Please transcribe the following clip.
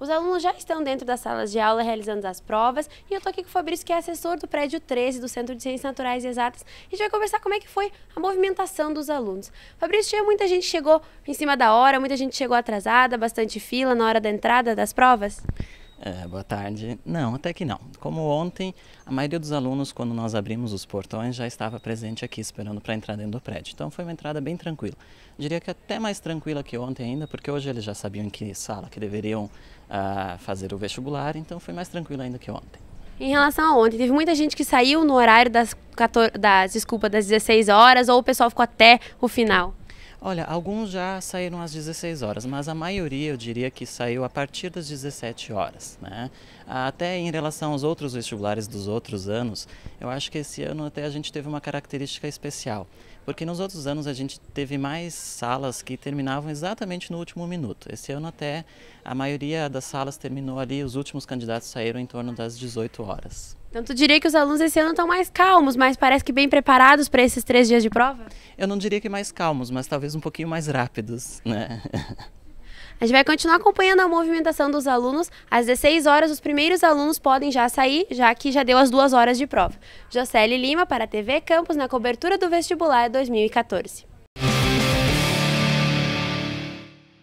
Os alunos já estão dentro das salas de aula realizando as provas e eu estou aqui com o Fabrício, que é assessor do prédio 13 do Centro de Ciências Naturais e Exatas. A gente vai conversar como é que foi a movimentação dos alunos. Fabrício, tinha muita gente chegou em cima da hora, muita gente chegou atrasada, bastante fila na hora da entrada das provas? É, boa tarde. Não, até que não. Como ontem, a maioria dos alunos, quando nós abrimos os portões, já estava presente aqui esperando para entrar dentro do prédio. Então foi uma entrada bem tranquila. Diria que até mais tranquila que ontem ainda, porque hoje eles já sabiam em que sala que deveriam uh, fazer o vestibular, então foi mais tranquilo ainda que ontem. Em relação a ontem, teve muita gente que saiu no horário das, 14, das, desculpa, das 16 horas ou o pessoal ficou até o final? Olha, alguns já saíram às 16 horas, mas a maioria eu diria que saiu a partir das 17 horas. Né? Até em relação aos outros vestibulares dos outros anos, eu acho que esse ano até a gente teve uma característica especial, porque nos outros anos a gente teve mais salas que terminavam exatamente no último minuto. Esse ano até a maioria das salas terminou ali, os últimos candidatos saíram em torno das 18 horas. Então, tu diria que os alunos esse ano estão mais calmos, mas parece que bem preparados para esses três dias de prova? Eu não diria que mais calmos, mas talvez um pouquinho mais rápidos, né? A gente vai continuar acompanhando a movimentação dos alunos. Às 16 horas, os primeiros alunos podem já sair, já que já deu as duas horas de prova. Jocely Lima, para a TV Campos, na cobertura do vestibular 2014.